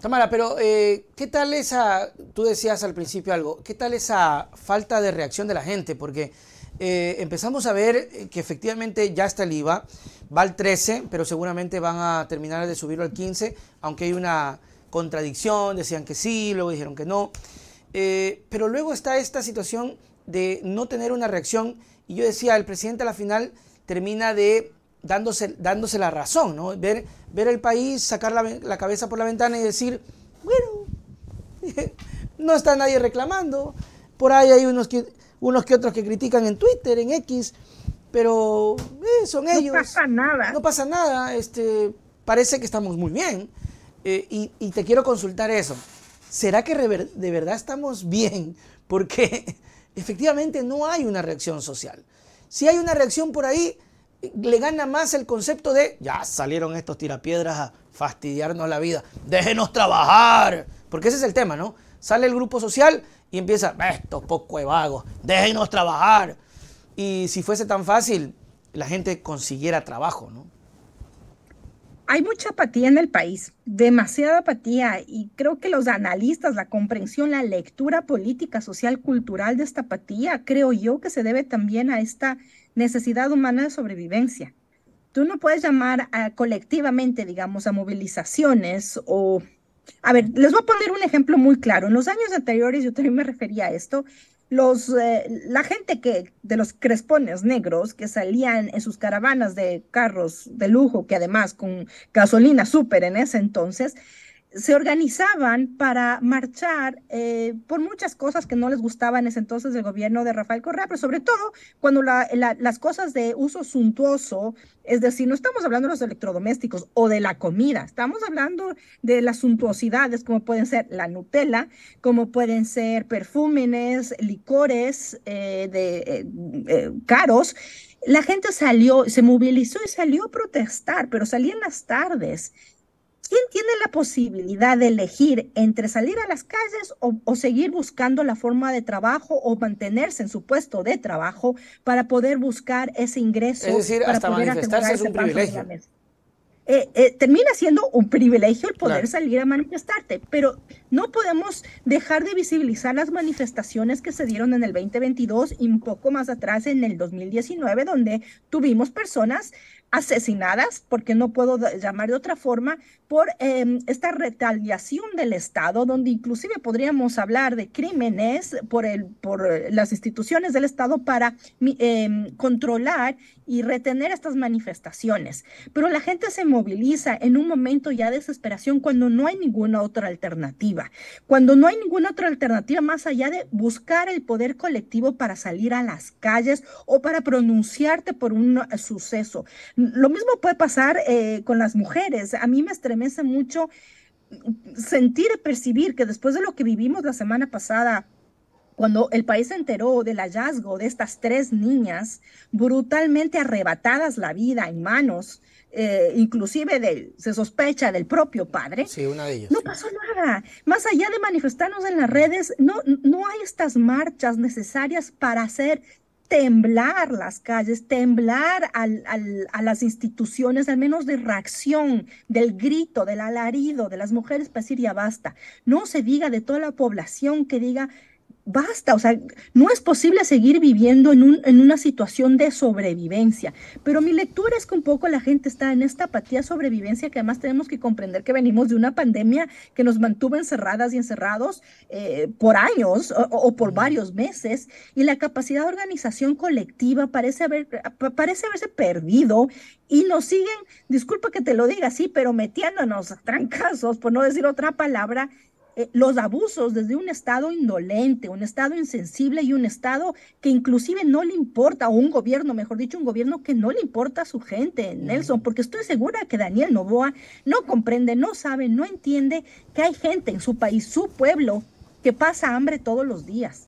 Tamara, pero eh, ¿qué tal esa, tú decías al principio algo, ¿qué tal esa falta de reacción de la gente? Porque eh, empezamos a ver que efectivamente ya está el IVA, va al 13, pero seguramente van a terminar de subirlo al 15, aunque hay una contradicción, decían que sí, luego dijeron que no. Eh, pero luego está esta situación de no tener una reacción, y yo decía, el presidente a la final termina de dándose, la razón, ¿no? Ver, ver el país, sacar la, cabeza por la ventana y decir, bueno, no está nadie reclamando. Por ahí hay unos que, unos que otros que critican en Twitter, en X, pero eh, son ellos. No pasa nada. No pasa nada, este, parece que estamos muy bien. Eh, y, y, te quiero consultar eso. ¿Será que de verdad estamos bien? Porque efectivamente no hay una reacción social. Si hay una reacción por ahí, le gana más el concepto de ya salieron estos tirapiedras a fastidiarnos la vida, déjenos trabajar, porque ese es el tema, ¿no? Sale el grupo social y empieza, estos poco de vagos, déjenos trabajar. Y si fuese tan fácil, la gente consiguiera trabajo, ¿no? hay mucha apatía en el país, demasiada apatía, y creo que los analistas, la comprensión, la lectura política, social, cultural de esta apatía, creo yo que se debe también a esta necesidad humana de sobrevivencia. Tú no puedes llamar a, colectivamente, digamos, a movilizaciones o a ver, les voy a poner un ejemplo muy claro. En los años anteriores, yo también me refería a esto, los, eh, la gente que, de los crespones negros que salían en sus caravanas de carros de lujo, que además con gasolina súper en ese entonces, se organizaban para marchar eh, por muchas cosas que no les gustaban en ese entonces del gobierno de Rafael Correa, pero sobre todo cuando las cosas de uso suntuoso, es decir, no estamos hablando de los electrodomésticos o de la comida, estamos hablando de las suntuosidades como pueden ser la Nutella, como pueden ser perfúmenes, licores eh, de, eh, caros. La gente salió, se movilizó y salió a protestar, pero salían las tardes ¿Quién tiene la posibilidad de elegir entre salir a las calles o, seguir buscando la forma de trabajo o mantenerse en su puesto de trabajo para poder buscar ese ingreso? Es decir, para hasta poder manifestarse es un privilegio. Eh, eh, termina siendo un privilegio el poder salir a manifestarte, pero no podemos dejar de visibilizar las manifestaciones que se dieron en el 2022 y un poco más atrás en el 2019, donde tuvimos personas asesinadas, porque no puedo llamar de otra forma, por em, esta retaliación del Estado, donde inclusive podríamos hablar de crímenes por, el, por las instituciones del Estado para em, controlar y retener estas manifestaciones. Pero la gente se moviliza en un momento ya de desesperación cuando no hay ninguna otra alternativa, cuando no hay ninguna otra alternativa más allá de buscar el poder colectivo para salir a las calles o para pronunciarte por un suceso. Lo mismo puede pasar eh, con las mujeres. A mí me estremece mucho sentir y percibir que después de lo que vivimos la semana pasada, cuando el país se enteró del hallazgo de estas tres niñas brutalmente arrebatadas la vida en manos, eh, inclusive se sospecha del propio padre. Sí, una de No pasó nada. Más allá de manifestarnos en las redes, no, no hay estas marchas necesarias para hacer temblar las calles, temblar a las instituciones, al menos de reacción, del grito, del alarido de las mujeres para decir ya basta. No se diga de toda la población que diga basta, o sea, no es posible seguir viviendo en, una situación de sobrevivencia. Pero mi lectura es que un poco la gente está en esta apatía sobrevivencia que además tenemos que comprender que venimos de una pandemia que nos mantuvo encerradas y encerrados eh, por años o, por varios meses y la capacidad de organización colectiva parece, haber, parece haberse perdido y nos siguen, disculpa que te lo diga así, pero metiéndonos a trancazos, por no decir otra palabra, eh, los abusos desde un estado indolente, un estado insensible y un estado que inclusive no le importa, o un gobierno, mejor dicho, un gobierno que no le importa a su gente, Nelson, porque estoy segura que Daniel Novoa no comprende, no sabe, no entiende que hay gente en su país, su pueblo, que pasa hambre todos los días.